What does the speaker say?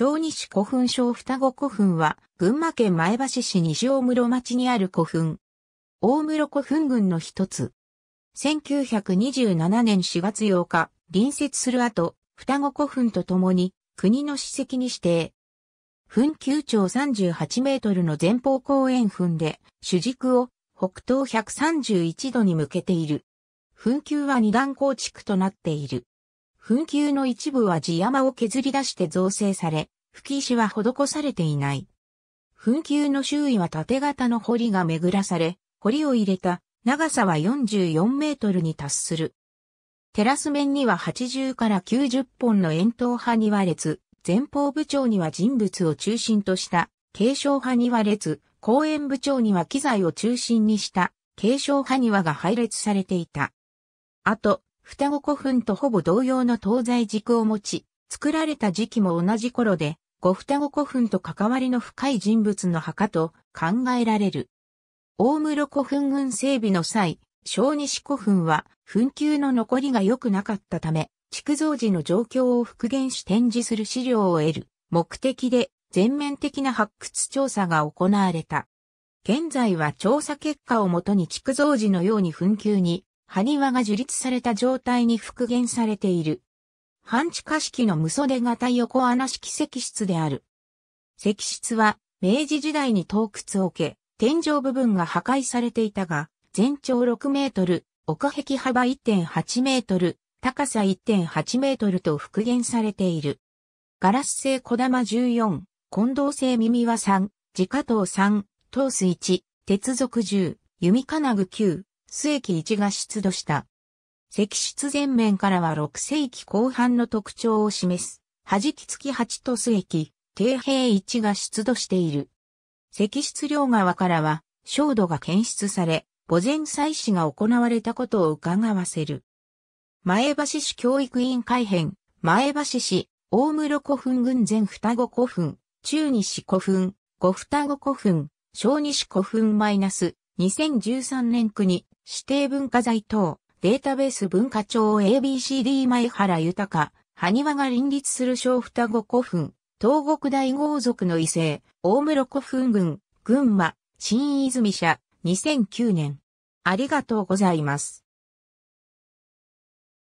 小西古墳小双子古墳は、群馬県前橋市西大室町にある古墳。大室古墳群の一つ。1927年4月8日、隣接する後、双子古墳と共に、国の史跡に指定。墳9長38メートルの前方後円墳で、主軸を北東131度に向けている。墳丘は二段構築となっている。墳丘の一部は地山を削り出して造成され、吹石は施されていない。墳丘の周囲は縦型の堀が巡らされ、堀を入れた長さは44メートルに達する。テラス面には80から90本の円筒派庭列、前方部長には人物を中心とした継承派庭列、公園部長には機材を中心にした継承派庭が配列されていた。あと、双子古墳とほぼ同様の東西軸を持ち、作られた時期も同じ頃で、五双子古墳と関わりの深い人物の墓と考えられる。大室古墳群整備の際、小西古墳は墳丘の残りが良くなかったため、築造時の状況を復元し展示する資料を得る目的で全面的な発掘調査が行われた。現在は調査結果をもとに築造時のように墳丘に埴輪が樹立された状態に復元されている。半地下式の無袖型横穴式石室である。石室は明治時代に洞窟を受け、天井部分が破壊されていたが、全長6メートル、奥壁幅1.8メートル、高さ1.8メートルと復元されている。ガラス製小玉14、混同製耳輪3、自家刀3、トース1、鉄属10、弓金具9、末期一が出土した。石室前面からは6世紀後半の特徴を示す、弾き付き8と末期、底平一が出土している。石室両側からは、焦土が検出され、墓前祭祀が行われたことを伺わせる。前橋市教育委員会編、前橋市、大室古墳群前双子古墳、中西古墳、五双子古墳、小西古墳マイナス、2013年区に、指定文化財等、データベース文化庁 ABCD 前原豊、埴輪が林立する小双子古墳、東国大豪族の異性、大室古墳群、群馬、新泉社、2009年。ありがとうございます。